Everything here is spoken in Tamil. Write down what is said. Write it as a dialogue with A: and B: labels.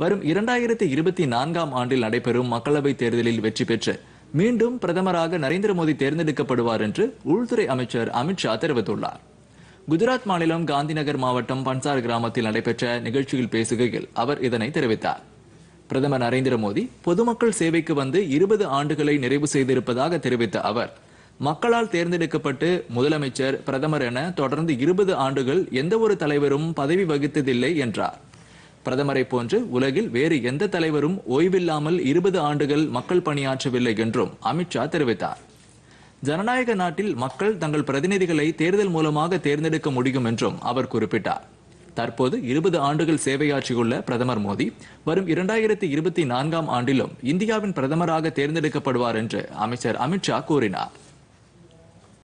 A: வரும் இரண்டாயிரத்தி இருபத்தி நான்காம் ஆண்டில் நடைபெறும் மக்களவைத் தேர்தலில் வெற்றி பெற்று மீண்டும் பிரதமராக நரேந்திர மோடி தேர்ந்தெடுக்கப்படுவார் என்று உள்துறை அமைச்சர் அமித்ஷா தெரிவித்துள்ளார் குஜராத் மாநிலம் காந்திநகர் மாவட்டம் பன்சார் கிராமத்தில் நடைபெற்ற நிகழ்ச்சியில் பேசுகையில் அவர் இதனை தெரிவித்தார் பிரதமர் நரேந்திர மோடி பொதுமக்கள் சேவைக்கு வந்து இருபது ஆண்டுகளை நிறைவு செய்திருப்பதாக தெரிவித்த அவர் மக்களால் தேர்ந்தெடுக்கப்பட்டு முதலமைச்சர் பிரதமர் என தொடர்ந்து இருபது ஆண்டுகள் எந்தவொரு தலைவரும் பதவி வகித்ததில்லை என்றார் பிரதமரை போன்று உலகில் வேறு எந்த தலைவரும் ஓய்வில்லாமல் இருபது ஆண்டுகள் மக்கள் பணியாற்றவில்லை என்றும் அமித்ஷா தெரிவித்தார் ஜனநாயக நாட்டில் மக்கள் தங்கள் பிரதிநிதிகளை தேர்தல் மூலமாக தேர்ந்தெடுக்க முடியும் என்றும் அவர் குறிப்பிட்டார் தற்போது இருபது ஆண்டுகள் சேவையாற்றியுள்ள பிரதமர் மோடி வரும் இரண்டாயிரத்தி இருபத்தி நான்காம் ஆண்டிலும் இந்தியாவின் பிரதமராக தேர்ந்தெடுக்கப்படுவார் என்று அமைச்சர் அமித்ஷா கூறினார்